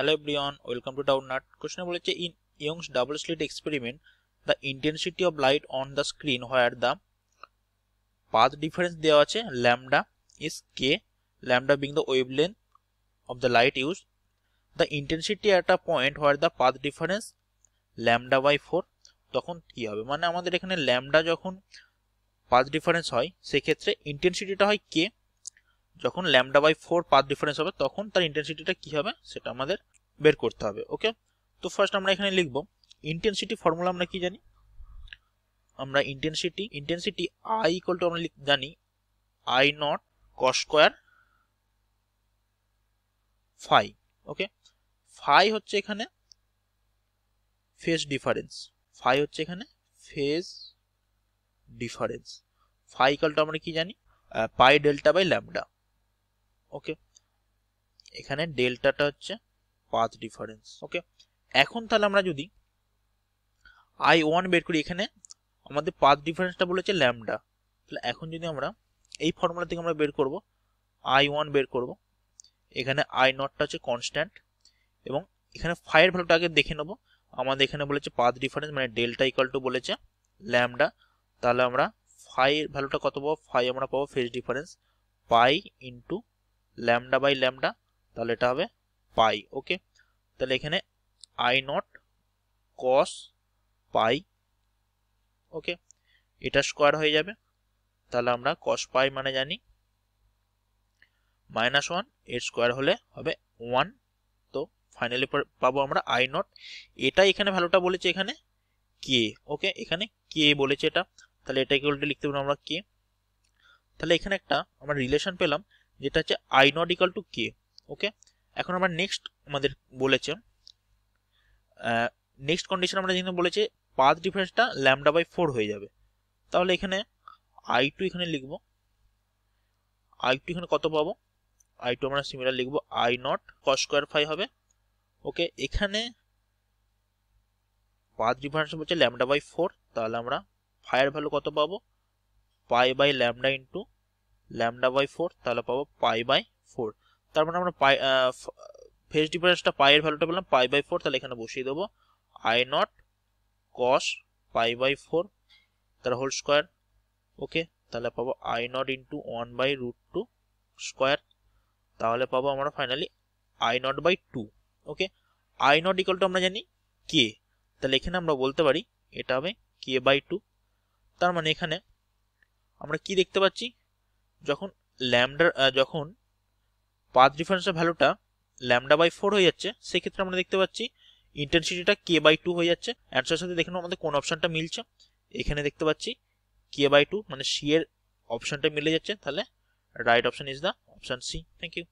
hello everyone welcome to Doubtnut question বলেছে in Young's double slit experiment the intensity of light on the screen where the path difference দেওয়া আছে lambda is K lambda being the wavelength of the light used the intensity at a point where the path difference lambda by four তখন কী হবে মানে আমাদের এখানে lambda যখন path difference হয় সেক্ষেত্রে ইন্টেন্সিটিটা হয় কে যখন lambda by four path difference হবে তখন তার ইন্টেন্সিটিটা কী হবে সেটা আমাদের বের করতে হবে ওকে তো ফার্স্ট আমরা এখানে লিখব ইন্টেন্সিটি ফর্মুলা আমরা কি জানি আমরা intensity intensity I equal to আমরা জানি I not cos square phi okay phi হচ্ছে এখানে ফেজ ডিফারেন্স ফাই হচ্ছে এখানে phase difference phi equal to আমরা কি জানি pi delta by lambda okay এখানে ডেল্টাটা হচ্ছে পাথ ডিফারেন্স ওকে এখন তাহলে আমরা যদি আই ওয়ান বের করি এখানে আমাদের পাথ ডিফারেন্সটা বলেছে ল্যামডা তাহলে এখন যদি আমরা এই ফর্মুলা থেকে আমরা বের করব আই ওয়ান বের করব এখানে আই নটটা হচ্ছে কনস্ট্যান্ট এবং এখানে ফাইয়ের ভ্যালুটা আগে দেখে নেবো আমাদের এখানে বলেছে পাথ ডিফারেন্স মানে ডেল্টা ইকাল টু বলেছে ল্যামডা তাহলে আমরা ফাইয়ের ভ্যালুটা কত পাবো ফাই আমরা পাবো phase difference pi into lambda by lambda তাহলে এটা হবে পাই ওকে তাহলে এখানে আই নট কস পাই ওকে এটা স্কোয়ার হয়ে যাবে তাহলে আমরা কস পাই মানে জানি মাইনাস ওয়ান এর স্কোয়ার হলে হবে ওয়ান তো ফাইনালি পাবো আমরা আই নট এটা এখানে ভ্যালুটা বলেছে এখানে কে ওকে এখানে কে বলেছে এটা তাহলে এটাকে উল্টে লিখতে পারবো আমরা কে তাহলে এখানে একটা আমরা রিলেশন পেলাম যেটা হচ্ছে I not equal to K okay এখন আমরা নেক্সট আমাদের বলেছে নেক্সট কন্ডিশন আমরা যেখানে বলেছে পাথ ডিফারেন্সটা ল্যামডা বাই ফোর হয়ে যাবে তাহলে এখানে আই টু এখানে লিখবো আই টু এখানে কত পাবো আই টু আমরা সিমিলার লিখবো I not cos square phi হবে ওকে এখানে পাথ ডিফারেন্স হচ্ছে ল্যামডা বাই ফোর তাহলে আমরা ফায়ার ভ্যালু কত পাবো pi by lambda into lambda by four তাহলে পাবো পাই বাই ফোর তার মানে আমরা পাই ফেস ডিফারেন্সটা পায়ের ভ্যালুটা পেলাম পাই বাই ফোর তাহলে এখানে বসিয়ে দেবো I not cos pi by four তার হোল স্কোয়ার ওকে তাহলে পাবো I not into one by root two square তাহলে পাবো আমরা finally I not by two okay I not equal to আমরা জানি কে তাহলে এখানে আমরা বলতে পারি এটা হবে কে বাই টু তার মানে এখানে আমরা কি দেখতে পাচ্ছি যখন ল্যামডার যখন পাথ ডিফারেন্সের ভ্যালুটা ল্যামডা বাই ফোর হয়ে যাচ্ছে সেক্ষেত্রে আমরা দেখতে পাচ্ছি ইন্টেন্সিটিটা কে বাই টু হয়ে যাচ্ছে অ্যান্সারের সাথে দেখে আমাদের কোন অপশনটা মিলছে এখানে দেখতে পাচ্ছি কে বাই টু মানে সি এর অপশানটা মিলে যাচ্ছে তাহলে right option is the option C thank you